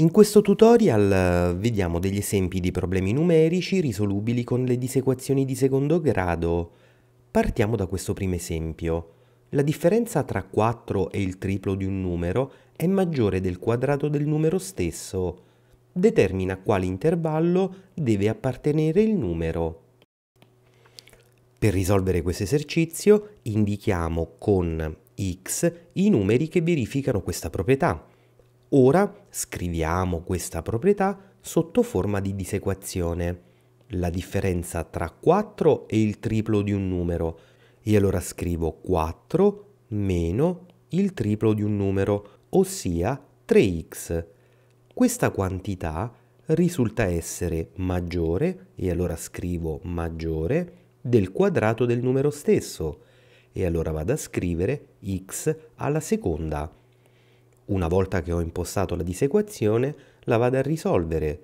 In questo tutorial eh, vediamo degli esempi di problemi numerici risolubili con le disequazioni di secondo grado. Partiamo da questo primo esempio. La differenza tra 4 e il triplo di un numero è maggiore del quadrato del numero stesso. Determina a quale intervallo deve appartenere il numero. Per risolvere questo esercizio indichiamo con x i numeri che verificano questa proprietà. Ora scriviamo questa proprietà sotto forma di disequazione, la differenza tra 4 e il triplo di un numero, e allora scrivo 4 meno il triplo di un numero, ossia 3x. Questa quantità risulta essere maggiore, e allora scrivo maggiore, del quadrato del numero stesso, e allora vado a scrivere x alla seconda una volta che ho impostato la disequazione, la vado a risolvere.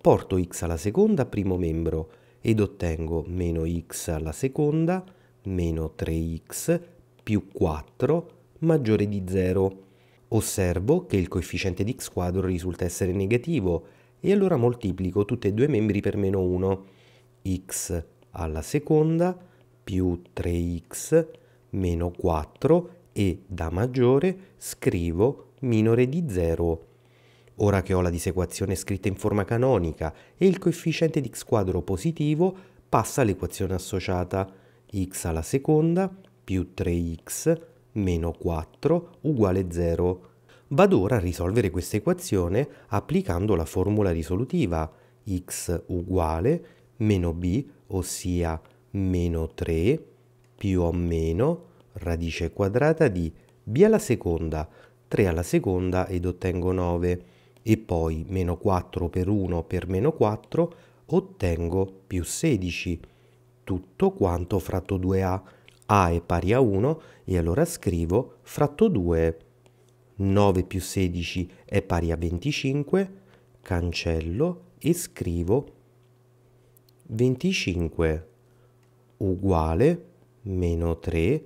Porto x alla seconda primo membro ed ottengo meno x alla seconda meno 3x più 4 maggiore di 0. Osservo che il coefficiente di x quadro risulta essere negativo e allora moltiplico tutti e due i membri per meno 1. x alla seconda più 3x meno 4 e da maggiore scrivo minore di 0. Ora che ho la disequazione scritta in forma canonica e il coefficiente di x quadro positivo, passa all'equazione associata x alla seconda più 3x meno 4 uguale 0. Vado ora a risolvere questa equazione applicando la formula risolutiva x uguale meno b, ossia meno 3 più o meno radice quadrata di b alla seconda 3 alla seconda ed ottengo 9 e poi meno 4 per 1 per meno 4 ottengo più 16 tutto quanto fratto 2a a è pari a 1 e allora scrivo fratto 2 9 più 16 è pari a 25 cancello e scrivo 25 uguale meno 3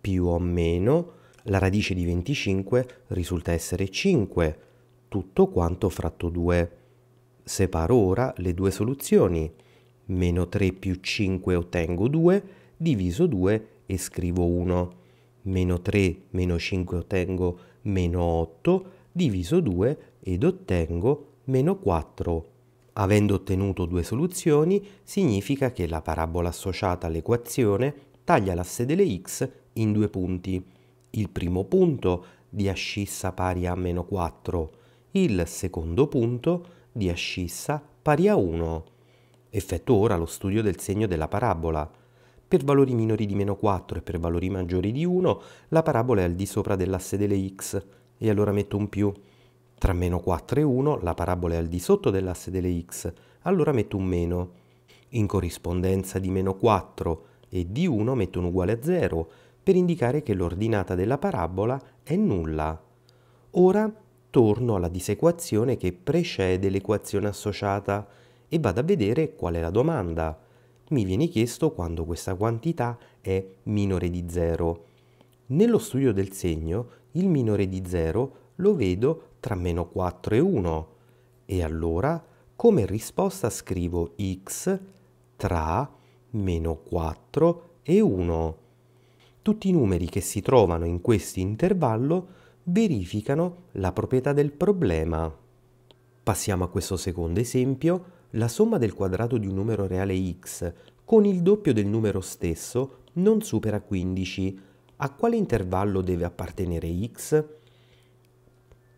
più o meno la radice di 25 risulta essere 5, tutto quanto fratto 2. Separo ora le due soluzioni. Meno 3 più 5 ottengo 2, diviso 2 e scrivo 1. Meno 3 meno 5 ottengo meno 8, diviso 2 ed ottengo meno 4. Avendo ottenuto due soluzioni, significa che la parabola associata all'equazione taglia l'asse delle x in due punti il primo punto di ascissa pari a meno 4, il secondo punto di ascissa pari a 1. Effetto ora lo studio del segno della parabola. Per valori minori di meno 4 e per valori maggiori di 1 la parabola è al di sopra dell'asse delle x e allora metto un più. Tra meno 4 e 1 la parabola è al di sotto dell'asse delle x, allora metto un meno. In corrispondenza di meno 4 e di 1 metto un uguale a 0 per indicare che l'ordinata della parabola è nulla. Ora torno alla disequazione che precede l'equazione associata e vado a vedere qual è la domanda. Mi viene chiesto quando questa quantità è minore di 0. Nello studio del segno il minore di 0 lo vedo tra meno 4 e 1 e allora come risposta scrivo x tra meno 4 e 1. Tutti i numeri che si trovano in questo intervallo verificano la proprietà del problema. Passiamo a questo secondo esempio. La somma del quadrato di un numero reale x con il doppio del numero stesso non supera 15. A quale intervallo deve appartenere x?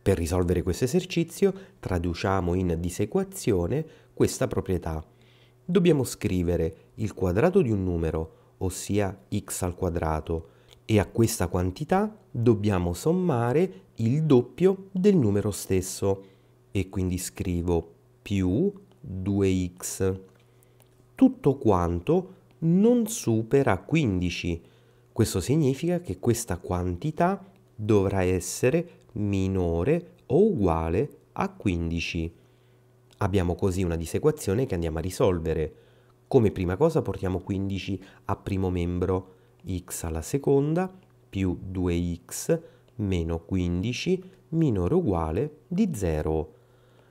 Per risolvere questo esercizio traduciamo in disequazione questa proprietà. Dobbiamo scrivere il quadrato di un numero ossia x al quadrato, e a questa quantità dobbiamo sommare il doppio del numero stesso e quindi scrivo più 2x. Tutto quanto non supera 15. Questo significa che questa quantità dovrà essere minore o uguale a 15. Abbiamo così una disequazione che andiamo a risolvere. Come prima cosa portiamo 15 a primo membro x alla seconda più 2x meno 15 minore o uguale di 0.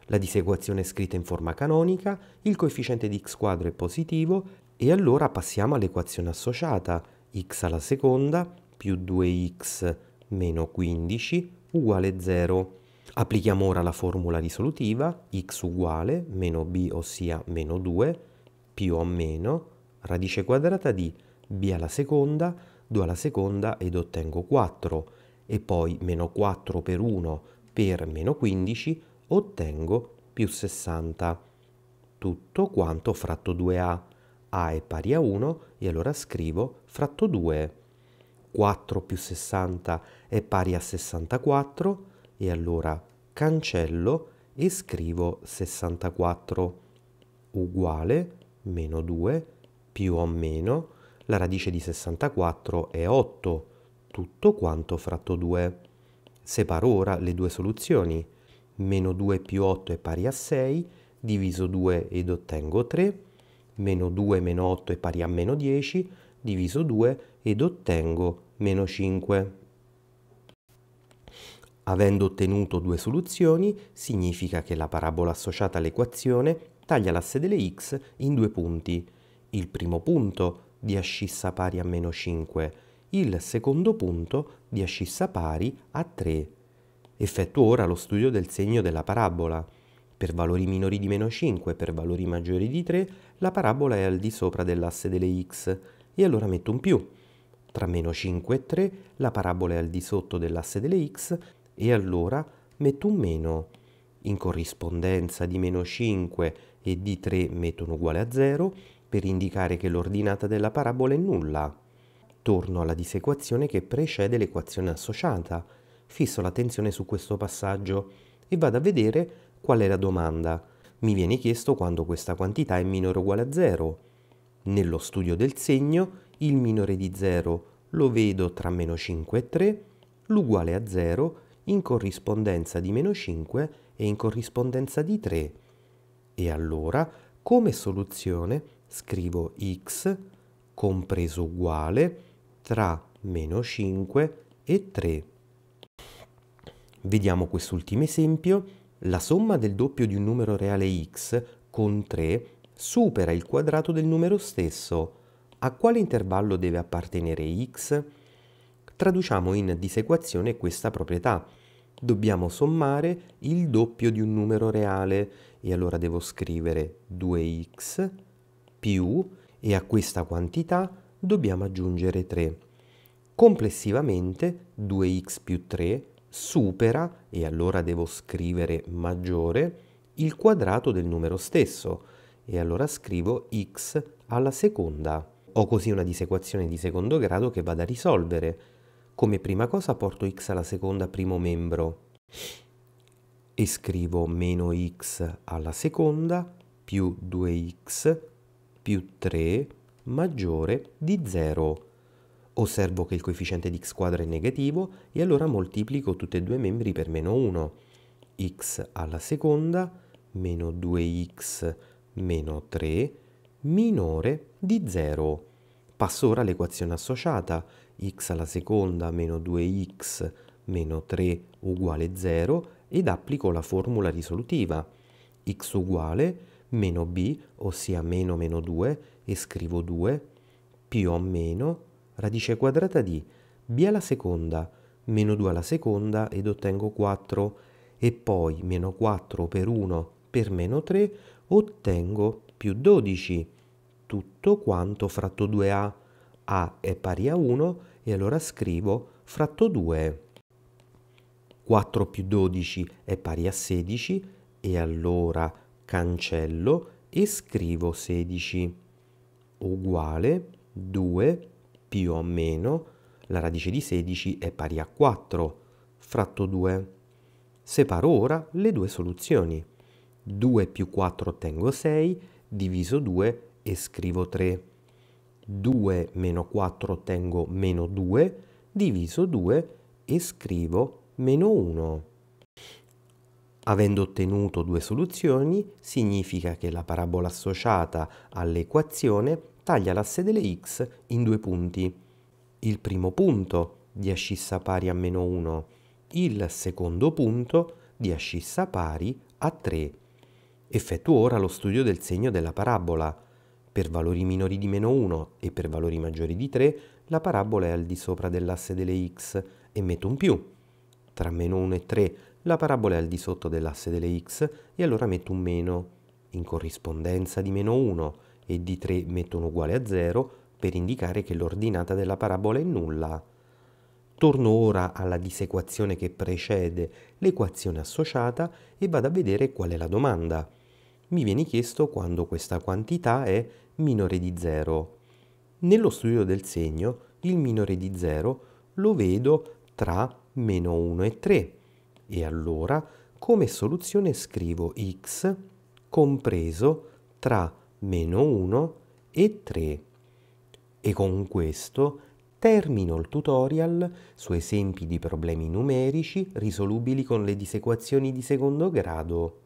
La diseguazione è scritta in forma canonica, il coefficiente di x quadro è positivo e allora passiamo all'equazione associata x alla seconda più 2x meno 15 uguale 0. Applichiamo ora la formula risolutiva x uguale meno b ossia meno 2 più o meno radice quadrata di b alla seconda, 2 alla seconda ed ottengo 4 e poi meno 4 per 1 per meno 15 ottengo più 60. Tutto quanto fratto 2a. a è pari a 1 e allora scrivo fratto 2. 4 più 60 è pari a 64 e allora cancello e scrivo 64 uguale meno 2, più o meno, la radice di 64 è 8, tutto quanto fratto 2. Separo ora le due soluzioni. Meno 2 più 8 è pari a 6, diviso 2 ed ottengo 3, meno 2 meno 8 è pari a meno 10, diviso 2 ed ottengo meno 5. Avendo ottenuto due soluzioni, significa che la parabola associata all'equazione taglia l'asse delle x in due punti. Il primo punto di ascissa pari a meno 5, il secondo punto di ascissa pari a 3. Effettuo ora lo studio del segno della parabola. Per valori minori di meno 5 per valori maggiori di 3, la parabola è al di sopra dell'asse delle x, e allora metto un più. Tra meno 5 e 3 la parabola è al di sotto dell'asse delle x e allora metto un meno. In corrispondenza di meno 5 e D3 mettono uguale a 0 per indicare che l'ordinata della parabola è nulla. Torno alla disequazione che precede l'equazione associata. Fisso l'attenzione su questo passaggio e vado a vedere qual è la domanda. Mi viene chiesto quando questa quantità è minore o uguale a 0. Nello studio del segno, il minore di 0 lo vedo tra meno 5 e 3, l'uguale a 0 in corrispondenza di meno 5 e in corrispondenza di 3. E allora, come soluzione, scrivo x compreso uguale tra meno 5 e 3. Vediamo quest'ultimo esempio. La somma del doppio di un numero reale x con 3 supera il quadrato del numero stesso. A quale intervallo deve appartenere x? Traduciamo in disequazione questa proprietà dobbiamo sommare il doppio di un numero reale e allora devo scrivere 2x più e a questa quantità dobbiamo aggiungere 3. Complessivamente 2x più 3 supera, e allora devo scrivere maggiore, il quadrato del numero stesso, e allora scrivo x alla seconda. Ho così una disequazione di secondo grado che vado a risolvere, come prima cosa porto x alla seconda primo membro e scrivo meno x alla seconda più 2x più 3 maggiore di 0. Osservo che il coefficiente di x quadro è negativo e allora moltiplico tutti e due i membri per meno 1. x alla seconda meno 2x meno 3 minore di 0. Passo ora all'equazione associata, x alla seconda meno 2x meno 3 uguale 0 ed applico la formula risolutiva x uguale meno b, ossia meno meno 2, e scrivo 2, più o meno, radice quadrata di b alla seconda, meno 2 alla seconda ed ottengo 4, e poi meno 4 per 1 per meno 3 ottengo più 12 tutto quanto fratto 2a. a è pari a 1 e allora scrivo fratto 2. 4 più 12 è pari a 16 e allora cancello e scrivo 16 uguale 2 più o meno la radice di 16 è pari a 4 fratto 2. Separo ora le due soluzioni. 2 più 4 ottengo 6, diviso 2 e scrivo 3. 2 meno 4 ottengo meno 2, diviso 2 e scrivo meno 1. Avendo ottenuto due soluzioni, significa che la parabola associata all'equazione taglia l'asse delle x in due punti. Il primo punto di ascissa pari a meno 1, il secondo punto di ascissa pari a 3. Effettuo ora lo studio del segno della parabola. Per valori minori di meno 1 e per valori maggiori di 3 la parabola è al di sopra dell'asse delle x e metto un più. Tra meno 1 e 3 la parabola è al di sotto dell'asse delle x e allora metto un meno. In corrispondenza di meno 1 e di 3 metto un uguale a 0 per indicare che l'ordinata della parabola è nulla. Torno ora alla disequazione che precede l'equazione associata e vado a vedere qual è la domanda. Mi viene chiesto quando questa quantità è minore di 0. Nello studio del segno il minore di 0 lo vedo tra meno 1 e 3 e allora come soluzione scrivo x compreso tra meno 1 e 3. E con questo termino il tutorial su esempi di problemi numerici risolubili con le disequazioni di secondo grado.